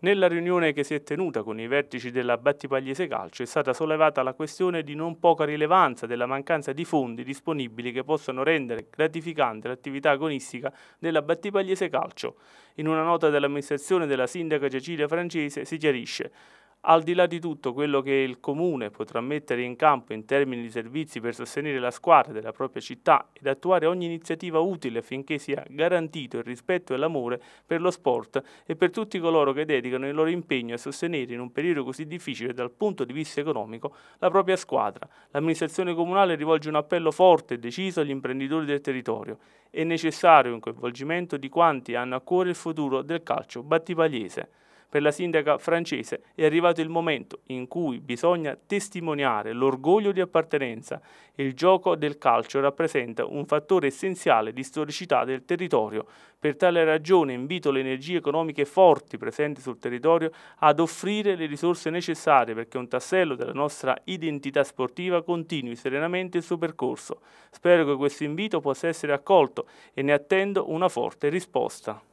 Nella riunione che si è tenuta con i vertici della Battipagliese Calcio è stata sollevata la questione di non poca rilevanza della mancanza di fondi disponibili che possano rendere gratificante l'attività agonistica della Battipagliese Calcio. In una nota dell'amministrazione della sindaca Cecilia Francese si chiarisce al di là di tutto quello che il comune potrà mettere in campo in termini di servizi per sostenere la squadra della propria città ed attuare ogni iniziativa utile affinché sia garantito il rispetto e l'amore per lo sport e per tutti coloro che dedicano il loro impegno a sostenere in un periodo così difficile dal punto di vista economico la propria squadra. L'amministrazione comunale rivolge un appello forte e deciso agli imprenditori del territorio. È necessario un coinvolgimento di quanti hanno a cuore il futuro del calcio battipagliese. Per la sindaca francese è arrivato il momento in cui bisogna testimoniare l'orgoglio di appartenenza il gioco del calcio rappresenta un fattore essenziale di storicità del territorio. Per tale ragione invito le energie economiche forti presenti sul territorio ad offrire le risorse necessarie perché un tassello della nostra identità sportiva continui serenamente il suo percorso. Spero che questo invito possa essere accolto e ne attendo una forte risposta.